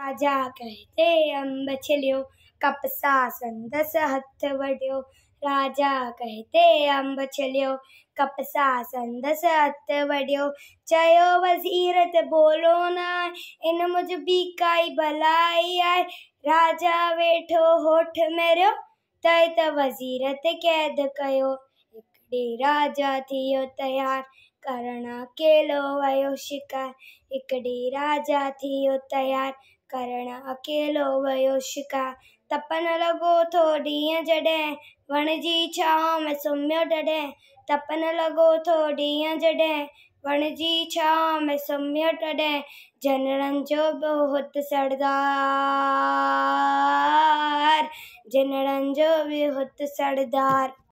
राजा कहते अंब अम्बछल्यो कपसा संदस हथ वड्यो राजा कहते अंब अम्बछल्यो कपसा संदस हथ वड्यो चयो वजीर त बोलो ना इन मुझ बि काई भलाई आए राजा वेठो होठ मेरियो तय त वज़ीर ते क़ैद कयो हिकिड़े राजा थियो तयारु करण केलो वियो शिकार हिकिड़े राजा थियो तयारु करण अकेलो वियो शिकार तपन लॻो थो ॾींहुं जॾहिं वण जी छांव में सुम्हियो तॾहिं तपन लॻो थो ॾींहुं जॾहिं वण जी छांव में सुम्हियो तॾहिं जनड़नि जो बि सरदार जनड़नि जो बि हुते सरदार